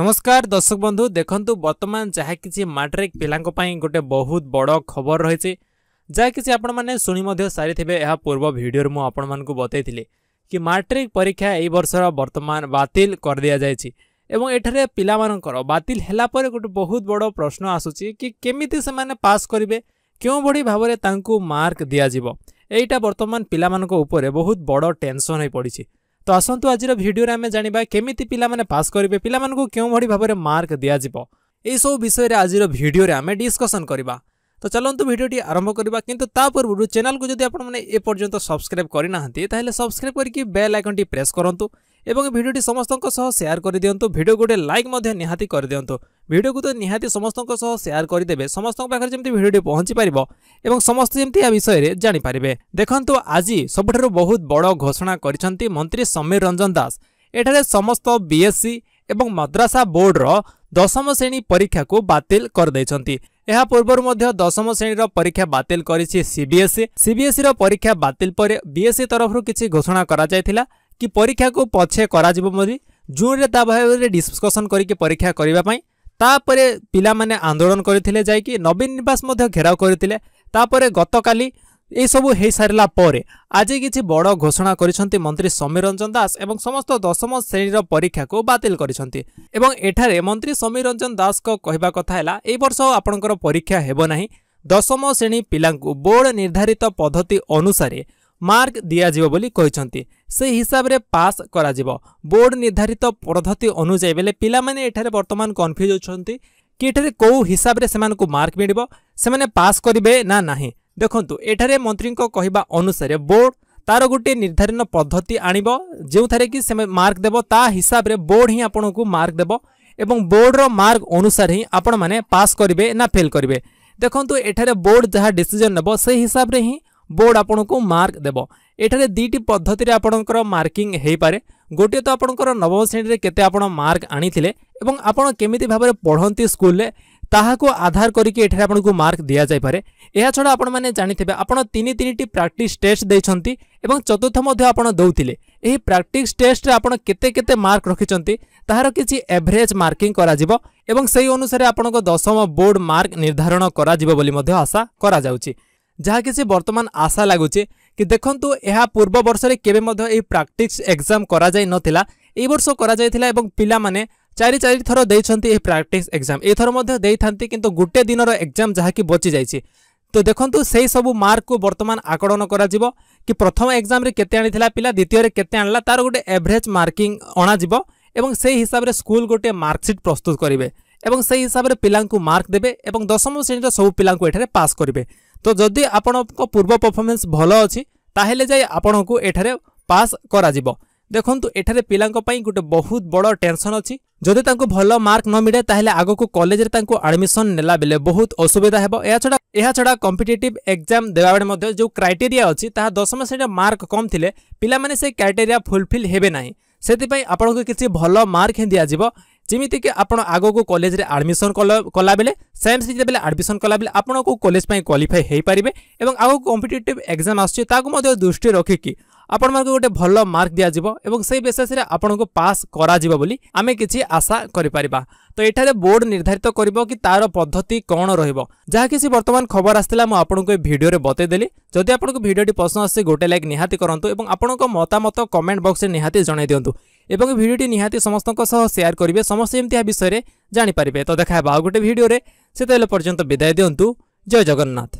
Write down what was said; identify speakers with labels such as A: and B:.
A: নমস্কার দর্শক বন্ধু দেখন্তু বর্তমান যাহা কিছু মাট্রিক পিলাঙ্ক পাই গোটে বহুত বড় খবর রয়েছে যা কিছু আপনার শুনি মধ্যে সারিথিবে এহা পূর্ব ভিডিওর মু আপনার বতাইলে কি মাট্রিক পরীক্ষা এই বর্ষর বর্তমান বাতিল করে দিয়া যাইছি এবং এখানে পিলামানকর বাতিল হেলা পরে গোটে বহুত বড় প্রশ্ন আসুচি কি কেমিতি সেমানে পাস করিবে কেউভଳି ভাবে তাঙ্কু মার্ক দিয়া যাব এইটা বর্তমান পিলামানক উপরে বহুত বড় টেনশন হয়ে পড়িছে ତ ଆସନ୍ତୁ ଆଜିର ଭିଡ଼ିଓରେ ଆମେ ଜାଣିବା କେମିତି ପିଲାମାନେ ପାସ୍ କରିବେ ପିଲାମାନଙ୍କୁ କେଉଁଭଳି ଭାବରେ ମାର୍କ ଦିଆଯିବ ଏହିସବୁ ବିଷୟରେ ଆଜିର ଭିଡ଼ିଓରେ ଆମେ ଡିସ୍କସନ୍ କରିବା তো ଚାଲନ୍ତୁ ଭିଡ଼ିଓଟି ଆରମ୍ଭ କରିବା କିନ୍ତୁ ତା ପୂର୍ବରୁ ଚ୍ୟାନେଲକୁ ଯଦି ଆପଣମାନେ ଏପର୍ଯ୍ୟନ୍ତ ସବସ୍କ୍ରାଇବ୍ କରିନାହାନ୍ତି ତାହେଲେ ସବସ୍କ୍ରାଇବ୍ କରିକି ବେଲ୍ ଆଇକନ୍ଟି ପ୍ରେସ୍ କରନ୍ତୁ ଏବଂ ଭିଡ଼ିଓଟି ସମସ୍ତଙ୍କ ସହ ସେୟାର କରିଦିଅନ୍ତୁ ଭିଡ଼ିଓ ଗୋଟେ ଲାଇକ୍ ମଧ୍ୟ ନିହାତି କରିଦିଅନ୍ତୁ ଭିଡ଼ିଓକୁ ତ ନିହାତି ସମସ୍ତଙ୍କ ସହ ସେୟାର କରିଦେବେ ସମସ୍ତଙ୍କ ପାଖରେ ଯେମିତି ଭିଡ଼ିଓଟି ପହଞ୍ଚିପାରିବ ଏବଂ ସମସ୍ତେ ଯେମିତି ଏହା ବିଷୟରେ ଜାଣିପାରିବେ ଦେଖନ୍ତୁ ଆଜି ସବୁଠାରୁ ବହୁତ ବଡ଼ ଘୋଷଣା କରିଛନ୍ତି ମନ୍ତ୍ରୀ ସମୀର ରଞ୍ଜନ ଦାସ ଏଠାରେ ସମସ୍ତ ବିଏସ୍ସି ଏବଂ ମଦ୍ରାସା ବୋର୍ଡର ଦଶମ ଶ୍ରେଣୀ ପରୀକ୍ଷାକୁ ବାତିଲ କରିଦେଇଛନ୍ତି ଏହା ପୂର୍ବରୁ ମଧ୍ୟ ଦଶମ ଶ୍ରେଣୀର ପରୀକ୍ଷା ବାତିଲ କରିଛି ସିବିଏସ୍ଇ ସିବିଏସ୍ଇର ପରୀକ୍ଷା ବାତିଲ ପରେ ବିଏସ୍ସି ତରଫରୁ କିଛି ଘୋଷଣା କରାଯାଇଥିଲା କି ପରୀକ୍ଷାକୁ ପଛେ କରାଯିବ ବୋଲି ଜୁନ୍ରେ ତା ଭାବରେ ଡିସ୍କସନ୍ କରିକି ପରୀକ୍ଷା କରିବା ପାଇଁ ତାପରେ ପିଲାମାନେ ଆନ୍ଦୋଳନ କରିଥିଲେ ଯାଇକି ନବୀନ ନିବାସ ମଧ୍ୟ ଘେରାଉ କରିଥିଲେ ତାପରେ ଗତକାଲି ଏସବୁ ହୋଇସାରିଲା ପରେ ଆଜି କିଛି ବଡ଼ ଘୋଷଣା କରିଛନ୍ତି ମନ୍ତ୍ରୀ ସମୀର ରଞ୍ଜନ ଦାସ ଏବଂ ସମସ୍ତ ଦଶମ ଶ୍ରେଣୀର ପରୀକ୍ଷାକୁ ବାତିଲ କରିଛନ୍ତି ଏବଂ ଏଠାରେ ମନ୍ତ୍ରୀ ସମୀର ରଞ୍ଜନ ଦାସଙ୍କ କହିବା କଥା ହେଲା ଏହି ବର୍ଷ ଆପଣଙ୍କର ପରୀକ୍ଷା ହେବ ନାହିଁ ଦଶମ ଶ୍ରେଣୀ ପିଲାଙ୍କୁ ବୋର୍ଡ ନିର୍ଦ୍ଧାରିତ ପଦ୍ଧତି ଅନୁସାରେ ମାର୍କ ଦିଆଯିବ ବୋଲି କହିଛନ୍ତି ସେହି ହିସାବରେ ପାସ୍ କରାଯିବ ବୋର୍ଡ ନିର୍ଦ୍ଧାରିତ ପଦ୍ଧତି ଅନୁଯାୟୀ ବେଲେ ପିଲାମାନେ ଏଠାରେ ବର୍ତ୍ତମାନ କନଫ୍ୟୁଜ୍ ଅଛନ୍ତି କି ଏଠାରେ କେଉଁ ହିସାବରେ ସେମାନଙ୍କୁ ମାର୍କ ମିଳିବ ସେମାନେ ପାସ୍ କରିବେ ନା ନାହିଁ ଦେଖନ୍ତୁ ଏଠାରେ ମନ୍ତ୍ରୀଙ୍କ କହିବା ଅନୁସାରେ ବୋର୍ଡ ତାର ଗୋଟିଏ ନିର୍ଦ୍ଧାରଣ ପଦ୍ଧତି ଆଣିବ ଯେଉଁଠାରେ କି ସେ ମାର୍କ ଦେବ ତା ହିସାବରେ ବୋର୍ଡ ହିଁ ଆପଣଙ୍କୁ ମାର୍କ ଦେବ ଏବଂ ବୋର୍ଡର ମାର୍କ ଅନୁସାରେ ହିଁ ଆପଣମାନେ ପାସ୍ କରିବେ ନା ଫେଲ୍ କରିବେ ଦେଖନ୍ତୁ ଏଠାରେ ବୋର୍ଡ ଯାହା ଡିସିଜନ୍ ନେବ ସେହି ହିସାବରେ ହିଁ ବୋର୍ଡ ଆପଣଙ୍କୁ ମାର୍କ ଦେବ ଏଠାରେ ଦୁଇଟି ପଦ୍ଧତିରେ ଆପଣଙ୍କର ମାର୍କିଂ ହୋଇପାରେ ଗୋଟିଏ ତ ଆପଣଙ୍କର ନବମ ଶ୍ରେଣୀରେ କେତେ ଆପଣ ମାର୍କ ଆଣିଥିଲେ ଏବଂ ଆପଣ କେମିତି ଭାବରେ ପଢ଼ନ୍ତି ସ୍କୁଲରେ ତାହାକୁ ଆଧାର କରିକି ଏଠାରେ ଆପଣଙ୍କୁ ମାର୍କ ଦିଆଯାଇପାରେ ଏହାଛଡ଼ା ଆପଣମାନେ ଜାଣିଥିବେ ଆପଣ ତିନି ତିନିଟି ପ୍ରାକ୍ଟିସ୍ ଟେଷ୍ଟ ଦେଇଛନ୍ତି ଏବଂ ଚତୁର୍ଥ ମଧ୍ୟ ଆପଣ ଦେଉଥିଲେ ଏହି ପ୍ରାକ୍ଟିସ୍ ଟେଷ୍ଟରେ ଆପଣ କେତେ କେତେ ମାର୍କ ରଖିଛନ୍ତି ତାହାର କିଛି ଏଭରେଜ୍ ମାର୍କିଂ କରାଯିବ ଏବଂ ସେହି ଅନୁସାରେ ଆପଣଙ୍କ ଦଶମ ବୋର୍ଡ଼ ମାର୍କ ନିର୍ଦ୍ଧାରଣ କରାଯିବ ବୋଲି ମଧ୍ୟ ଆଶା କରାଯାଉଛି ଯାହା କିଛି ବର୍ତ୍ତମାନ ଆଶା ଲାଗୁଛି କି ଦେଖନ୍ତୁ ଏହା ପୂର୍ବ ବର୍ଷରେ କେବେ ମଧ୍ୟ ଏହି ପ୍ରାକ୍ଟିସ୍ ଏକ୍ଜାମ୍ କରାଯାଇନଥିଲା ନଥିଲା ବର୍ଷ କରାଯାଇଥିଲା ଏବଂ ପିଲାମାନେ চারি চারিথর ଦେଇଛନ୍ତି ଏହି ପ୍ରାକ୍ଟିସ୍ ଏକ୍ଜାମ୍ ଏଥର কিন্তু গোটে দিনের এক্সাম যা কি বচি যাই তো দেখুন সেই সব মার্কু বর্তমান আকলন করা যাব কি প্রথম এক্সামে কে আনি পিলা দ্বিতীয় কে আনলা তার গোটে এভরেজ মার্কিং অণাযিব এবং সেই হিসাবে স্কুল গোটিয়ে মার্কসিট প্রস্তুত করবে এবং সেই হিসাবে পিলা মার্ক দেবে এবং দশম শ্রেণীর সব পিলা এখানে পাস করবে তো যদি আপনার পূর্ব পরফরমেন্স ভালো অলে যাই আপনার এখানে পাস করা দেখুন এখানে পিলা গোটে বহুত বড় টেনশন অ ଯଦି ତାଙ୍କୁ ଭଲ ମାର୍କ ନ ମିଳେ ତାହେଲେ ଆଗକୁ କଲେଜରେ ତାଙ୍କୁ ଆଡମିସନ ନେଲା ବେଳେ ବହୁତ ଅସୁବିଧା ହେବ ଏହାଛଡ଼ା ଏହାଛଡ଼ା କମ୍ପିଟେଟିଭ୍ ଏକ୍ଜାମ ଦେବାବେଳେ ମଧ୍ୟ ଯେଉଁ କ୍ରାଇଟେରିଆ ଅଛି ତାହା ଦଶମ ଶ୍ରେଣୀର ମାର୍କ କମ୍ ଥିଲେ ପିଲାମାନେ ସେ କ୍ରାଇଟେରିଆ ଫୁଲଫିଲ୍ ହେବେ ନାହିଁ ସେଥିପାଇଁ ଆପଣଙ୍କୁ କିଛି ଭଲ ମାର୍କ ହିଁ ଦିଆଯିବ ଯେମିତିକି ଆପଣ ଆଗକୁ କଲେଜରେ ଆଡ଼ମିସନ୍ କଲାବେଳେ ସାଇନ୍ସ ଯେତେବେଳେ ଆଡ଼ମିସନ୍ କଲାବେଳେ ଆପଣ କେଉଁ କଲେଜ ପାଇଁ କ୍ୱାଲିଫାଏ ହୋଇପାରିବେ ଏବଂ ଆଗକୁ କମ୍ପିଟେଟିଭ୍ ଏକ୍ଜାମ୍ ଆସୁଛି ତାକୁ ମଧ୍ୟ ଦୃଷ୍ଟି ରଖିକି ଆପଣମାନଙ୍କୁ ଗୋଟେ ଭଲ ମାର୍କ ଦିଆଯିବ ଏବଂ ସେହି ବେସିସ୍ରେ ଆପଣଙ୍କୁ ପାସ୍ କରାଯିବ ବୋଲି ଆମେ କିଛି ଆଶା କରିପାରିବା ତ ଏଠାରେ ବୋର୍ଡ଼ ନିର୍ଦ୍ଧାରିତ କରିବ କି ତାର ପଦ୍ଧତି କ'ଣ ରହିବ ଯାହା କିଛି ବର୍ତ୍ତମାନ ଖବର ଆସିଥିଲା ମୁଁ ଆପଣଙ୍କୁ ଏ ଭିଡ଼ିଓରେ ବତେଇଦେଲି ଯଦି ଆପଣଙ୍କୁ ଭିଡ଼ିଓଟି ପସନ୍ଦ ଆସି ଗୋଟେ ଲାଇକ୍ ନିହାତି କରନ୍ତୁ ଏବଂ ଆପଣଙ୍କ ମତାମତ କମେଣ୍ଟ ବକ୍ସରେ ନିହାତି ଜଣାଇ ଦିଅନ୍ତୁ ଏବଂ ଭିଡ଼ିଓଟି ନିହାତି ସମସ୍ତଙ୍କ ସହ ସେୟାର କରିବେ ସମସ୍ତେ ଯେମିତି ଏହା ବିଷୟରେ ଜାଣିପାରିବେ ତ ଦେଖା ହେବ ଆଉ ଗୋଟେ ଭିଡ଼ିଓରେ ସେତେବେଳେ ପର୍ଯ୍ୟନ୍ତ ବିଦାୟ ଦିଅନ୍ତୁ ଜୟ ଜଗନ୍ନାଥ